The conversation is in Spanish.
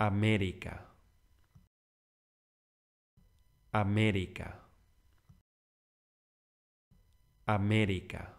América. América. América.